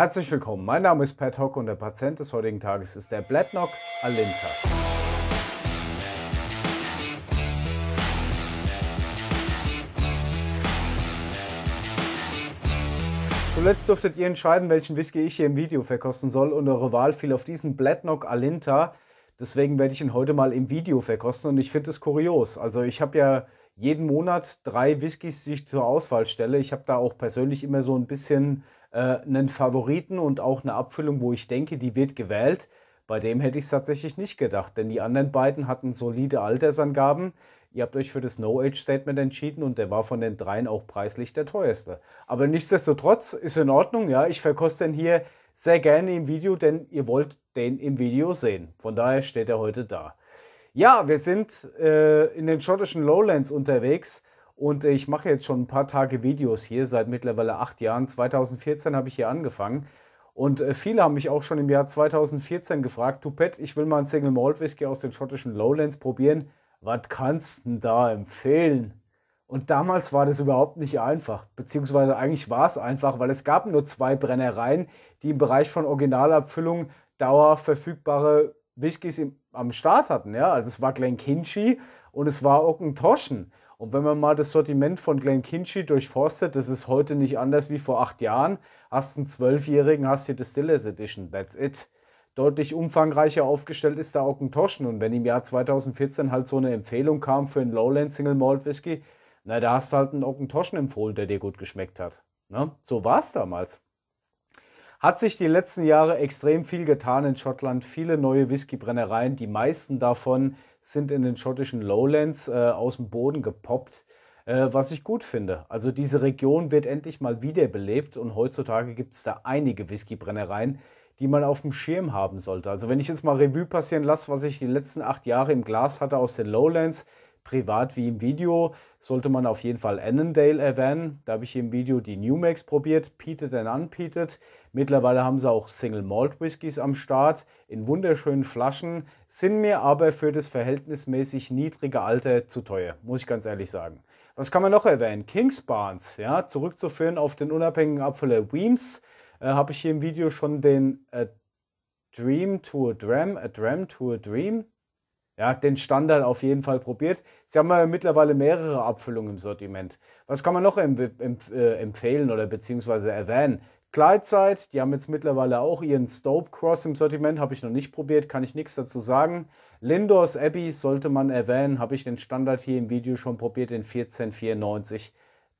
Herzlich willkommen, mein Name ist Pat Hock und der Patient des heutigen Tages ist der Blatnock Alinta. Zuletzt durftet ihr entscheiden, welchen Whisky ich hier im Video verkosten soll und eure Wahl fiel auf diesen Blatnock Alinta. Deswegen werde ich ihn heute mal im Video verkosten und ich finde es kurios. Also ich habe ja jeden Monat drei Whiskys, die ich zur Auswahl stelle. Ich habe da auch persönlich immer so ein bisschen äh, einen Favoriten und auch eine Abfüllung, wo ich denke, die wird gewählt. Bei dem hätte ich es tatsächlich nicht gedacht, denn die anderen beiden hatten solide Altersangaben. Ihr habt euch für das No-Age-Statement entschieden und der war von den dreien auch preislich der teuerste. Aber nichtsdestotrotz ist in Ordnung, ja. Ich verkoste den hier sehr gerne im Video, denn ihr wollt den im Video sehen. Von daher steht er heute da. Ja, wir sind äh, in den schottischen Lowlands unterwegs und äh, ich mache jetzt schon ein paar Tage Videos hier, seit mittlerweile acht Jahren. 2014 habe ich hier angefangen. Und äh, viele haben mich auch schon im Jahr 2014 gefragt, Tupet, ich will mal einen Single Malt Whisky aus den schottischen Lowlands probieren. Was kannst du denn da empfehlen? Und damals war das überhaupt nicht einfach, beziehungsweise eigentlich war es einfach, weil es gab nur zwei Brennereien, die im Bereich von Originalabfüllung dauerverfügbare Whiskys im, am Start hatten. Ja? Also es war Kinchy und es war Ockentoschen. Und wenn man mal das Sortiment von Glen Kinchy durchforstet, das ist heute nicht anders wie vor acht Jahren. Hast einen Zwölfjährigen, hast hier Distillers Edition, that's it. Deutlich umfangreicher aufgestellt ist der Ockentoschen. Und wenn im Jahr 2014 halt so eine Empfehlung kam für einen Lowland Single Malt Whisky, na, da hast du halt einen Ockentoschen empfohlen, der dir gut geschmeckt hat. Ne? So war es damals. Hat sich die letzten Jahre extrem viel getan in Schottland. Viele neue Whiskybrennereien, die meisten davon sind in den schottischen Lowlands äh, aus dem Boden gepoppt, äh, was ich gut finde. Also diese Region wird endlich mal wiederbelebt und heutzutage gibt es da einige Whiskybrennereien, die man auf dem Schirm haben sollte. Also wenn ich jetzt mal Revue passieren lasse, was ich die letzten acht Jahre im Glas hatte aus den Lowlands, privat wie im Video sollte man auf jeden Fall Annandale erwähnen. Da habe ich im Video die New Max probiert, Peated and Unpeated. Mittlerweile haben sie auch Single Malt Whiskys am Start in wunderschönen Flaschen, sind mir aber für das verhältnismäßig niedrige Alter zu teuer, muss ich ganz ehrlich sagen. Was kann man noch erwähnen? Kings Barnes, ja, zurückzuführen auf den unabhängigen Abfüller Weems, äh, habe ich hier im Video schon den A Dream to a Dram, A Dram to a Dream, er den Standard auf jeden Fall probiert. Sie haben ja mittlerweile mehrere Abfüllungen im Sortiment. Was kann man noch äh, empfehlen oder beziehungsweise erwähnen? Gleitzeit, die haben jetzt mittlerweile auch ihren Stope Cross im Sortiment, habe ich noch nicht probiert, kann ich nichts dazu sagen. Lindors Abbey sollte man erwähnen, habe ich den Standard hier im Video schon probiert, den 1494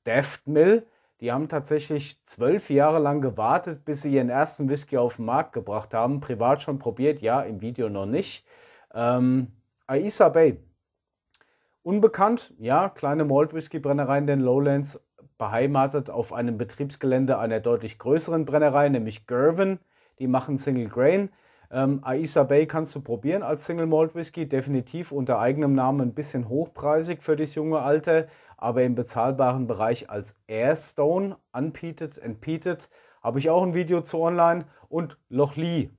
Deft Mill. Die haben tatsächlich zwölf Jahre lang gewartet, bis sie ihren ersten Whisky auf den Markt gebracht haben. Privat schon probiert, ja, im Video noch nicht. Ähm, Aisa Bay. Unbekannt, ja, kleine Malt Whisky Brennerei in den Lowlands, beheimatet auf einem Betriebsgelände einer deutlich größeren Brennerei, nämlich Girvan. Die machen Single Grain. Ähm, Aisa Bay kannst du probieren als Single Malt Whisky, definitiv unter eigenem Namen ein bisschen hochpreisig für das junge Alter, aber im bezahlbaren Bereich als Airstone, Unpeated, Unpeated, habe ich auch ein Video zu online und Loch Lee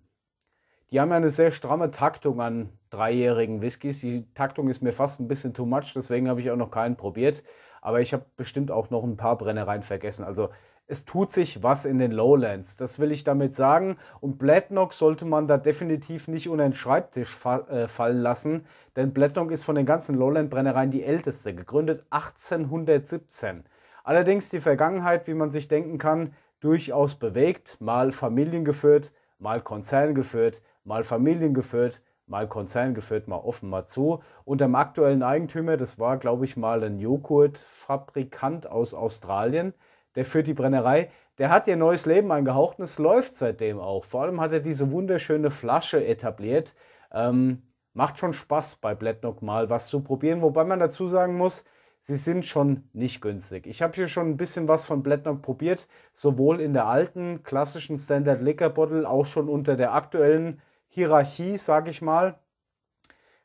die haben ja eine sehr stramme Taktung an dreijährigen Whiskys. Die Taktung ist mir fast ein bisschen too much, deswegen habe ich auch noch keinen probiert. Aber ich habe bestimmt auch noch ein paar Brennereien vergessen. Also es tut sich was in den Lowlands. Das will ich damit sagen. Und Bladnock sollte man da definitiv nicht unter den Schreibtisch fall, äh, fallen lassen, denn Bladnock ist von den ganzen Lowland-Brennereien die älteste, gegründet 1817. Allerdings die Vergangenheit, wie man sich denken kann, durchaus bewegt, mal familiengeführt, mal Konzern geführt, mal Familien geführt, mal Konzern geführt, mal offen, mal zu. Und dem aktuellen Eigentümer, das war, glaube ich, mal ein Joghurtfabrikant aus Australien, der führt die Brennerei. Der hat ihr neues Leben eingehaucht und es läuft seitdem auch. Vor allem hat er diese wunderschöne Flasche etabliert. Ähm, macht schon Spaß bei Blättnock mal was zu probieren, wobei man dazu sagen muss, sie sind schon nicht günstig. Ich habe hier schon ein bisschen was von Blattnock probiert, sowohl in der alten klassischen Standard Liquor Bottle, auch schon unter der aktuellen Hierarchie, sage ich mal.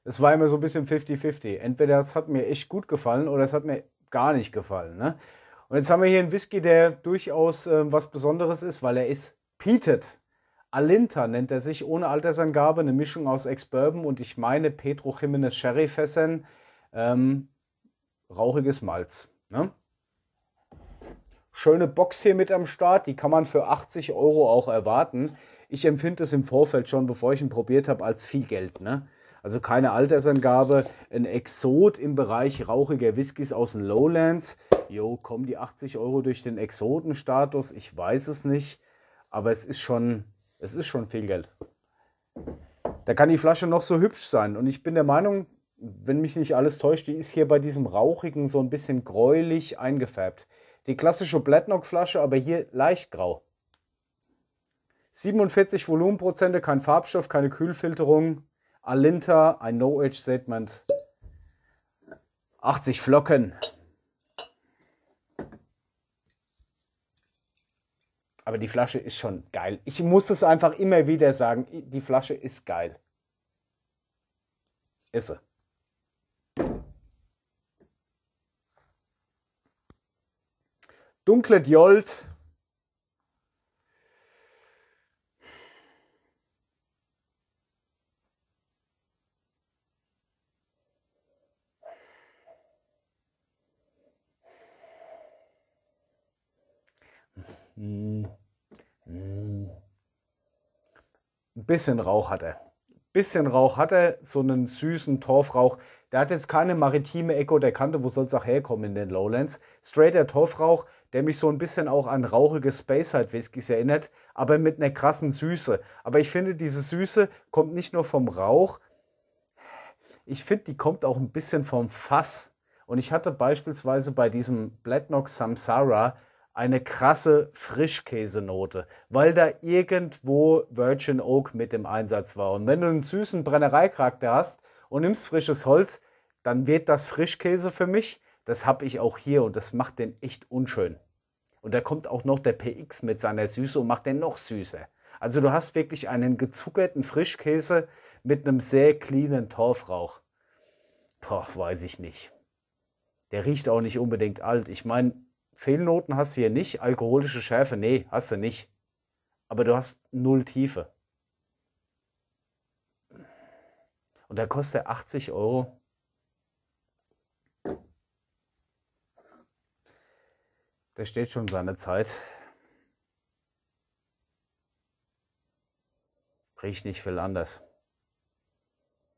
Es war immer so ein bisschen 50-50. Entweder es hat mir echt gut gefallen oder es hat mir gar nicht gefallen. Ne? Und jetzt haben wir hier einen Whisky, der durchaus äh, was Besonderes ist, weil er ist peated. Alinta nennt er sich ohne Altersangabe, eine Mischung aus Ex-Bourbon und ich meine Pedro Jimenez Sherry Fässern. Ähm, rauchiges Malz. Ne? Schöne Box hier mit am Start, die kann man für 80 Euro auch erwarten. Ich empfinde es im Vorfeld schon, bevor ich ihn probiert habe, als viel Geld. Ne? Also keine Altersangabe, ein Exot im Bereich rauchiger Whiskys aus den Lowlands. Jo, kommen die 80 Euro durch den Exotenstatus? Ich weiß es nicht, aber es ist schon, es ist schon viel Geld. Da kann die Flasche noch so hübsch sein. Und ich bin der Meinung, wenn mich nicht alles täuscht, die ist hier bei diesem rauchigen so ein bisschen gräulich eingefärbt. Die klassische Blattnock-Flasche, aber hier leicht grau. 47 Volumenprozente, kein Farbstoff, keine Kühlfilterung. Alinta, ein no age statement 80 Flocken. Aber die Flasche ist schon geil. Ich muss es einfach immer wieder sagen, die Flasche ist geil. Ist sie. dunkle Diold. Ein bisschen Rauch hatte. Ein bisschen Rauch hatte, so einen süßen Torfrauch. Der hat jetzt keine maritime Echo der Kante, wo soll es auch herkommen in den Lowlands. Straighter Torfrauch, der mich so ein bisschen auch an rauchige Spacehead Whiskys erinnert, aber mit einer krassen Süße. Aber ich finde, diese Süße kommt nicht nur vom Rauch, ich finde, die kommt auch ein bisschen vom Fass. Und ich hatte beispielsweise bei diesem Blacknock Samsara eine krasse Frischkäsenote, weil da irgendwo Virgin Oak mit im Einsatz war. Und wenn du einen süßen Brennereicharakter hast, und nimmst frisches Holz, dann wird das Frischkäse für mich. Das habe ich auch hier und das macht den echt unschön. Und da kommt auch noch der PX mit seiner Süße und macht den noch süßer. Also du hast wirklich einen gezuckerten Frischkäse mit einem sehr cleanen Torfrauch. Boah, weiß ich nicht. Der riecht auch nicht unbedingt alt. Ich meine, Fehlnoten hast du hier nicht, alkoholische Schärfe, nee, hast du nicht. Aber du hast null Tiefe. Und da kostet 80 Euro. Der steht schon seine Zeit. Riecht nicht viel anders.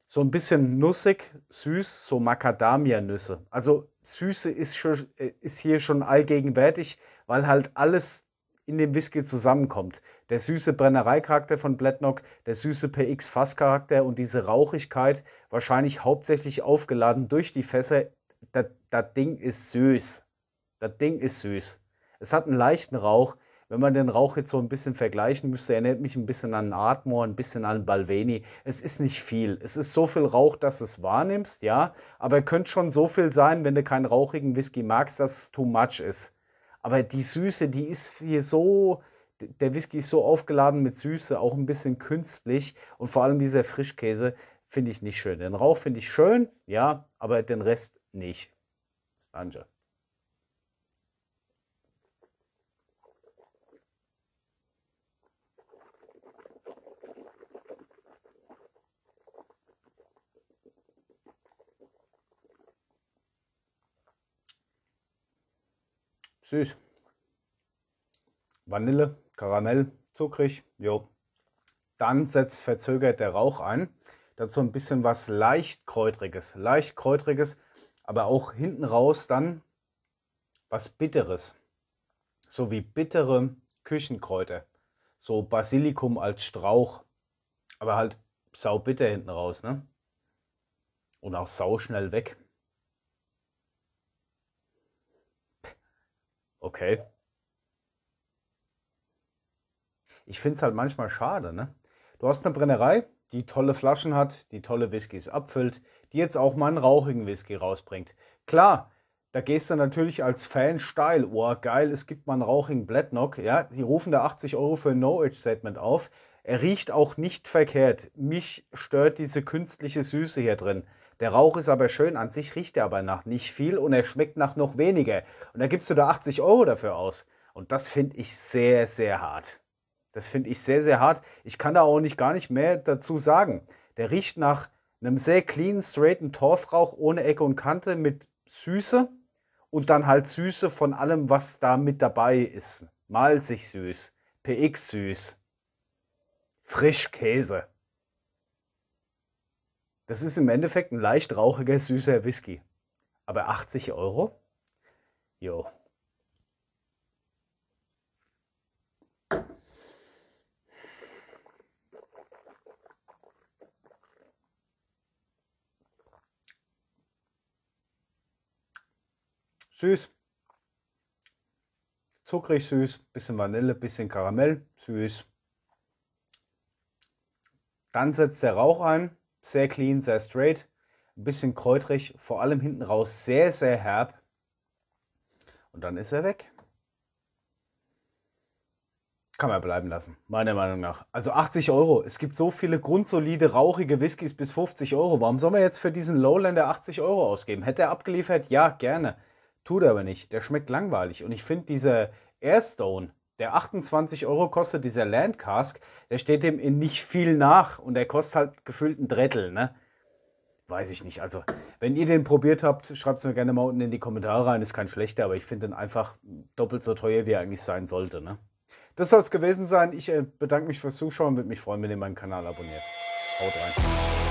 So ein bisschen nussig, süß, so Macadamia-Nüsse. Also Süße ist, schon, äh, ist hier schon allgegenwärtig, weil halt alles in dem Whisky zusammenkommt. Der süße Brennereicharakter von Blättnock, der süße PX-Fasscharakter und diese Rauchigkeit, wahrscheinlich hauptsächlich aufgeladen durch die Fässer. Das Ding ist süß. Das Ding ist süß. Es hat einen leichten Rauch. Wenn man den Rauch jetzt so ein bisschen vergleichen müsste, erinnert mich ein bisschen an Atmor, ein bisschen an Balveni. Es ist nicht viel. Es ist so viel Rauch, dass du es wahrnimmst, ja. Aber könnte schon so viel sein, wenn du keinen rauchigen Whisky magst, dass es too much ist. Aber die Süße, die ist hier so, der Whisky ist so aufgeladen mit Süße, auch ein bisschen künstlich. Und vor allem dieser Frischkäse finde ich nicht schön. Den Rauch finde ich schön, ja, aber den Rest nicht. Stanja. süß, Vanille, Karamell, zuckrig, jo. Dann setzt verzögert der Rauch ein. Dazu ein bisschen was leicht kräutriges, leicht kräutriges, aber auch hinten raus dann was bitteres. So wie bittere Küchenkräuter, so Basilikum als Strauch, aber halt sau bitter hinten raus, ne? Und auch sau schnell weg. Okay. Ich finde es halt manchmal schade, ne? Du hast eine Brennerei, die tolle Flaschen hat, die tolle Whiskys abfüllt, die jetzt auch mal einen rauchigen Whisky rausbringt. Klar, da gehst du natürlich als Fan steil. Oh, geil, es gibt mal einen rauchigen Blattnock. Ja, sie rufen da 80 Euro für ein No-Age-Statement auf. Er riecht auch nicht verkehrt. Mich stört diese künstliche Süße hier drin. Der Rauch ist aber schön, an sich riecht er aber nach nicht viel und er schmeckt nach noch weniger. Und da gibst du da 80 Euro dafür aus. Und das finde ich sehr, sehr hart. Das finde ich sehr, sehr hart. Ich kann da auch nicht gar nicht mehr dazu sagen. Der riecht nach einem sehr clean, straighten Torfrauch ohne Ecke und Kante mit Süße und dann halt Süße von allem, was da mit dabei ist. Malzig süß, PX süß, Frischkäse. Das ist im Endeffekt ein leicht rauchiger, süßer Whisky. Aber 80 Euro? Jo. Süß. Zuckrig süß, bisschen Vanille, bisschen Karamell, süß. Dann setzt der Rauch ein, sehr clean, sehr straight. Ein bisschen kräutrig, vor allem hinten raus sehr, sehr herb. Und dann ist er weg. Kann man bleiben lassen, meiner Meinung nach. Also 80 Euro. Es gibt so viele grundsolide, rauchige Whiskys bis 50 Euro. Warum soll man jetzt für diesen Lowlander 80 Euro ausgeben? Hätte er abgeliefert? Ja, gerne. Tut er aber nicht. Der schmeckt langweilig. Und ich finde, dieser Airstone, der 28 Euro kostet dieser Landcask, der steht dem in nicht viel nach und der kostet halt gefühlt ein Drittel, ne? Weiß ich nicht. Also, wenn ihr den probiert habt, schreibt es mir gerne mal unten in die Kommentare rein. Ist kein schlechter, aber ich finde den einfach doppelt so teuer, wie er eigentlich sein sollte, ne? Das soll es gewesen sein. Ich äh, bedanke mich fürs Zuschauen, und würde mich freuen, wenn ihr meinen Kanal abonniert. Haut rein.